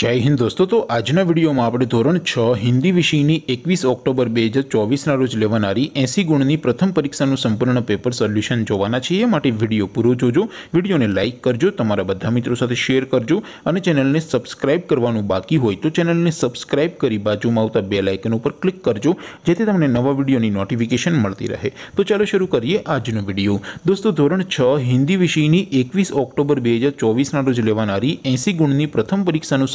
जय हिंद दोस्तों तो आज ना वीडियो में आपण ધોરણ 6 હિન્દી વિષયની 21 ઓક્ટોબર 2024 ના રોજ લેવાણારી 80 ગુણની પ્રથમ પરીક્ષાનું સંપૂર્ણ પેપર સોલ્યુશન જોવાના છે એટલે વિડિયો પૂરો જોજો વિડિયોને લાઈક કરજો તમારા બધા મિત્રો સાથે શેર કરજો અને ચેનલને સબ્સ્ક્રાઇબ કરવાનું બાકી હોય તો ચેનલને સબ્સ્ક્રાઇબ કરી बाजूમાં ઉતા બેલ આઇકન ઉપર ક્લિક કરજો જેથી તમને નવા વિડિયોની નોટિફિકેશન મળતી રહે તો ચાલો શરૂ કરીએ આજનો વિડિયો દોસ્તો ધોરણ 6 હિન્દી વિષયની 21 ઓક્ટોબર 2024 ના રોજ લેવાણારી 80 ગુણની પ્રથમ પરીક્ષાનું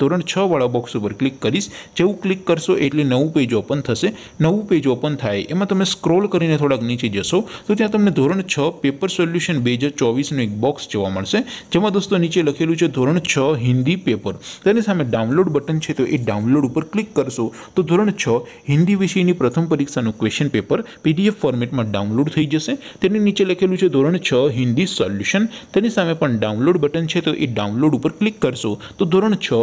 ધોરણ 6 વાળો બોક્સ ઉપર ક્લિક કરિસ જેવું ક્લિક કરશો એટલે નવું પેજ ઓપન થશે નવું પેજ ઓપન થાય એમાં તમે સ્ક્રોલ કરીને થોડક નીચે જશો તો ત્યાં તમને ધોરણ 6 પેપર સોલ્યુશન 2024 નો એક બોક્સ જોવા મળશે જેમાં દોસ્તો નીચે લખેલું છે ધોરણ 6 હિન્દી પેપર તેની સામે ડાઉનલોડ બટન છે તો એ ડાઉનલોડ ઉપર ક્લિક કરશો તો ધોરણ 6 હિન્દી વિષયની પ્રથમ પરીક્ષા નું ક્વેશ્ચન પેપર પીડીએફ ફોર્મેટમાં ડાઉનલોડ થઈ જશે તેની નીચે લખેલું છે ધોરણ 6 હિન્દી સોલ્યુશન તેની સામે પણ ડાઉનલોડ બટન છે તો એ ડાઉનલોડ ઉપર ક્લિક કરશો તો ધોરણ 6